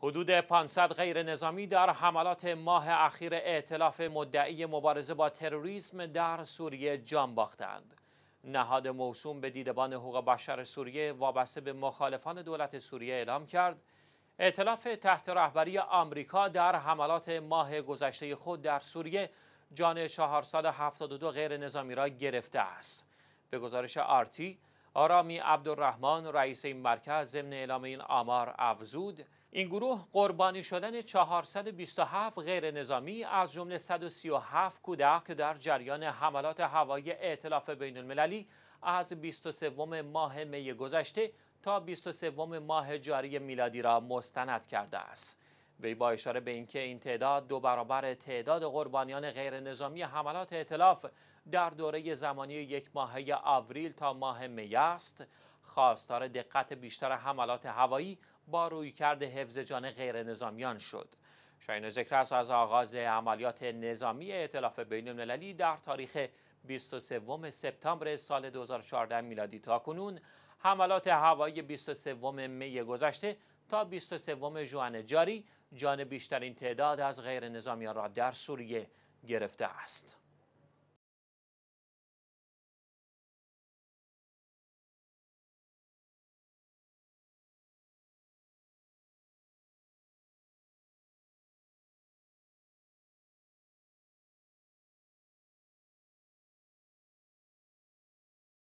حدود 500 غیر نظامی در حملات ماه اخیر اعتلاف مدعی مبارزه با تروریسم در سوریه جان باختند. نهاد موسوم به دیدبان حقوق بشر سوریه وابسته به مخالفان دولت سوریه اعلام کرد اعتلاف تحت رهبری آمریکا در حملات ماه گذشته خود در سوریه جان 472 غیر نظامی را گرفته است. به گزارش آرتی آرامی عبدالرحمن رئیس این مرکز ضمن اعلام این آمار افزود این گروه قربانی شدن 427 غیر نظامی از جمله 137 کودک در جریان حملات هوایی ائتلاف بین المللی از 23 ماه می گذشته تا 23 ماه جاری میلادی را مستند کرده است. وی با اشاره به اینکه این تعداد دو برابر تعداد قربانیان غیر نظامی حملات اطلاف در دوره زمانی یک ماهه آوریل تا ماه می است خواستار دقت بیشتر حملات هوایی با رویکرد حفظ جان غیر نظامیان شد شاین ذکر از آغاز عملیات نظامی اطلاف بین المللی در تاریخ 23 سپتامبر سال 2014 میلادی تا کنون حملات هوایی 23 می گذشته تا 23 ژوئن جاری جان بیشترین تعداد از غیر نظامیان را در سوریه گرفته است.